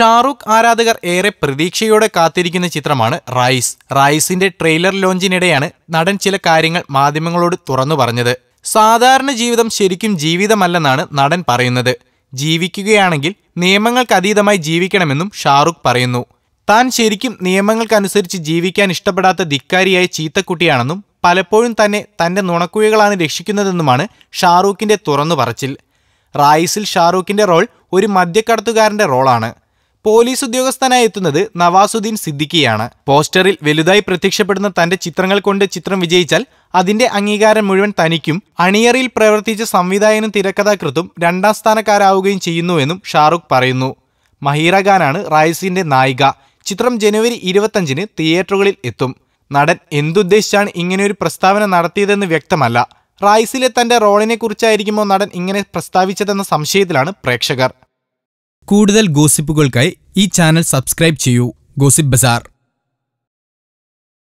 ഷാറുഖ് ആരാധകർ ഏറെ പ്രതീക്ഷയോടെ കാത്തിരിക്കുന്ന ചിത്രമാണ് റൈസ് റൈസിന്റെ ട്രെയിലർ ലോഞ്ചിനിടെയാണ് നടൻ ചില കാര്യങ്ങൾ മാധ്യമങ്ങളോട് തുറന്നു പറഞ്ഞത് സാധാരണ ജീവിതം ശരിക്കും ജീവിതമല്ലെന്നാണ് നടൻ പറയുന്നത് ജീവിക്കുകയാണെങ്കിൽ നിയമങ്ങൾക്കതീതമായി ജീവിക്കണമെന്നും ഷാറുഖ് പറയുന്നു താൻ ശരിക്കും നിയമങ്ങൾക്കനുസരിച്ച് ജീവിക്കാൻ ഇഷ്ടപ്പെടാത്ത ധിക്കാരിയായ ചീത്തക്കുട്ടിയാണെന്നും പലപ്പോഴും തന്നെ തന്റെ നുണക്കുഴികളാണ് രക്ഷിക്കുന്നതെന്നുമാണ് ഷാറൂഖിന്റെ തുറന്നു പറച്ചിൽ റായിസിൽ ഷാറൂഖിന്റെ റോൾ ഒരു മദ്യക്കടത്തുകാരന്റെ റോളാണ് പോലീസ് ഉദ്യോഗസ്ഥനായി എത്തുന്നത് നവാസുദ്ദീൻ സിദ്ദിഖിയാണ് പോസ്റ്ററിൽ വലുതായി പ്രത്യക്ഷപ്പെടുന്ന തന്റെ ചിത്രങ്ങൾ കൊണ്ട് ചിത്രം വിജയിച്ചാൽ അതിന്റെ അംഗീകാരം മുഴുവൻ തനിക്കും അണിയറിയിൽ പ്രവർത്തിച്ച സംവിധായകനും തിരക്കഥാകൃത്തും രണ്ടാം സ്ഥാനക്കാരാവുകയും ചെയ്യുന്നുവെന്നും ഷാറുഖ് പറയുന്നു മഹീറ ഖാനാണ് റായിസിന്റെ നായിക ചിത്രം ജനുവരി ഇരുപത്തഞ്ചിന് തിയേറ്ററുകളിൽ എത്തും നടൻ എന്തുദ്ദേശിച്ചാണ് ഇങ്ങനെയൊരു പ്രസ്താവന നടത്തിയതെന്ന് വ്യക്തമല്ല റായ്സിലെ തന്റെ റോളിനെക്കുറിച്ചായിരിക്കുമോ നടൻ ഇങ്ങനെ പ്രസ്താവിച്ചതെന്ന സംശയത്തിലാണ് പ്രേക്ഷകർ കൂടുതൽ ഗോസിപ്പുകൾക്കായി ഈ ചാനൽ സബ്സ്ക്രൈബ് ചെയ്യൂ ഗോസിപ്പ് ബസാർ